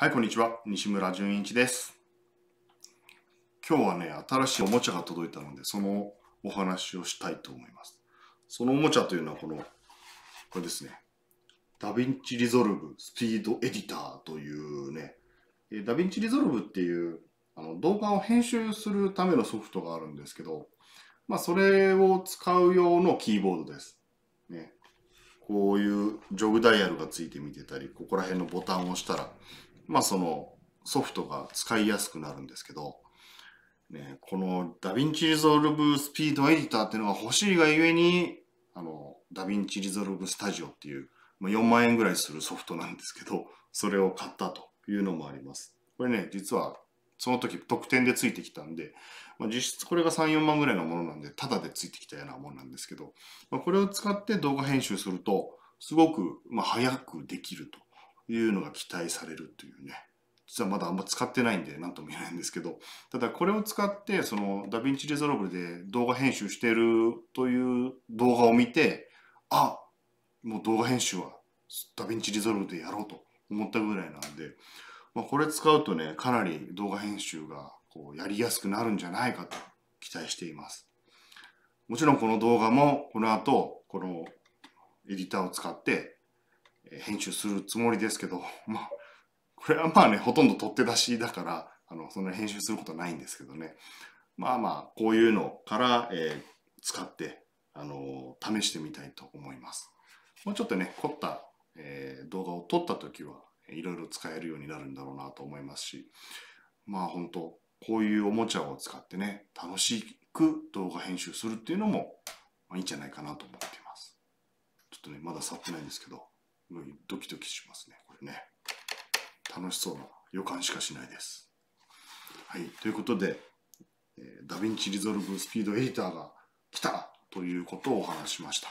はい、こんにちは。西村淳一です。今日はね、新しいおもちゃが届いたので、そのお話をしたいと思います。そのおもちゃというのは、この、これですね。ダヴィンチリゾルブスピードエディターというね、ダヴィンチリゾルブっていうあの動画を編集するためのソフトがあるんですけど、まあ、それを使う用のキーボードです。ね、こういうジョグダイヤルがついてみてたり、ここら辺のボタンを押したら、まあそのソフトが使いやすくなるんですけど、ね、このダヴィンチリゾルブスピードエディターっていうのが欲しいがゆえに、あの、ダヴィンチリゾルブスタジオっていう、まあ、4万円ぐらいするソフトなんですけど、それを買ったというのもあります。これね、実はその時特典でついてきたんで、まあ、実質これが3、4万ぐらいのものなんで、タダでついてきたようなものなんですけど、まあ、これを使って動画編集すると、すごくま早くできると。いうのが期待されるというね。実はまだあんま使ってないんで何とも言えないんですけど、ただこれを使ってそのダヴィンチリゾルブで動画編集してるという動画を見て、あもう動画編集はダヴィンチリゾルブでやろうと思ったぐらいなんで、まあ、これ使うとね、かなり動画編集がこうやりやすくなるんじゃないかと期待しています。もちろんこの動画もこの後、このエディターを使って編集するつもりですけど、まあ、これはまあね、ほとんど取って出しだから、あの、そんな編集することないんですけどね。まあまあ、こういうのから、えー、使って、あのー、試してみたいと思います。もうちょっとね、凝った、えー、動画を撮った時は、いろいろ使えるようになるんだろうなと思いますし、まあ本当こういうおもちゃを使ってね、楽しく動画編集するっていうのも、まあ、いいんじゃないかなと思っています。ちょっとね、まだ触ってないんですけど、ドキドキしますね、これね。楽しそうな予感しかしないです。はい、ということで、ダヴィンチリゾルブスピードエディターが来たということをお話しました。